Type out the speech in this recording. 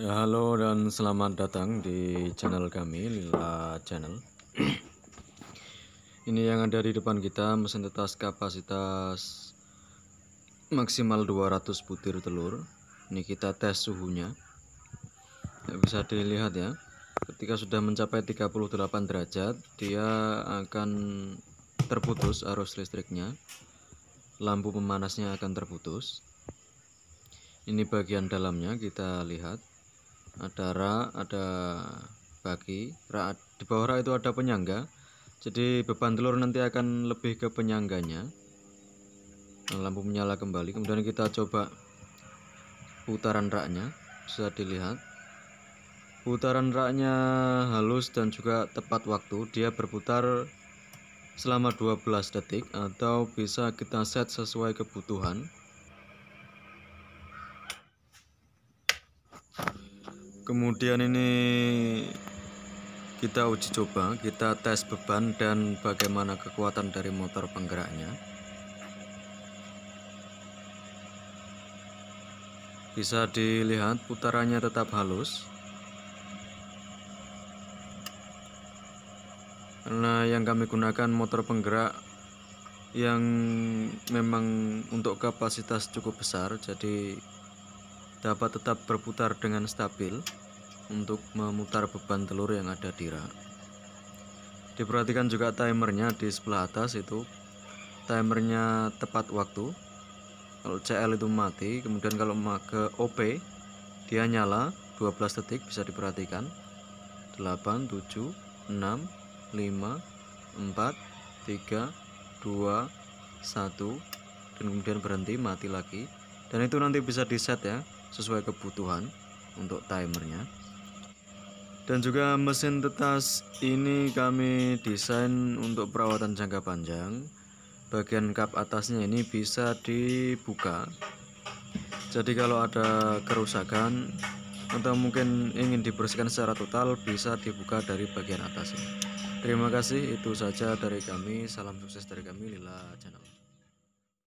Ya, halo dan selamat datang di channel kami Lila Channel. Ini yang ada di depan kita mesin tetas kapasitas maksimal 200 butir telur. Ini kita tes suhunya. Ya, bisa dilihat ya. Ketika sudah mencapai 38 derajat, dia akan terputus arus listriknya. Lampu pemanasnya akan terputus. Ini bagian dalamnya kita lihat ada rak, ada bagi Rak di bawah ra itu ada penyangga jadi beban telur nanti akan lebih ke penyangganya nah, lampu menyala kembali kemudian kita coba putaran raknya bisa dilihat putaran raknya halus dan juga tepat waktu dia berputar selama 12 detik atau bisa kita set sesuai kebutuhan kemudian ini kita uji coba kita tes beban dan bagaimana kekuatan dari motor penggeraknya bisa dilihat putarannya tetap halus karena yang kami gunakan motor penggerak yang memang untuk kapasitas cukup besar jadi dapat tetap berputar dengan stabil untuk memutar beban telur yang ada di rak diperhatikan juga timernya di sebelah atas itu timernya tepat waktu kalau CL itu mati kemudian kalau ke OP dia nyala 12 detik bisa diperhatikan 8 7 6 5 4 3 2 1 dan kemudian berhenti mati lagi dan itu nanti bisa di set ya sesuai kebutuhan untuk timernya dan juga mesin tetas ini kami desain untuk perawatan jangka panjang bagian kap atasnya ini bisa dibuka jadi kalau ada kerusakan atau mungkin ingin dibersihkan secara total bisa dibuka dari bagian atas Terima kasih itu saja dari kami salam sukses dari kami Lila Channel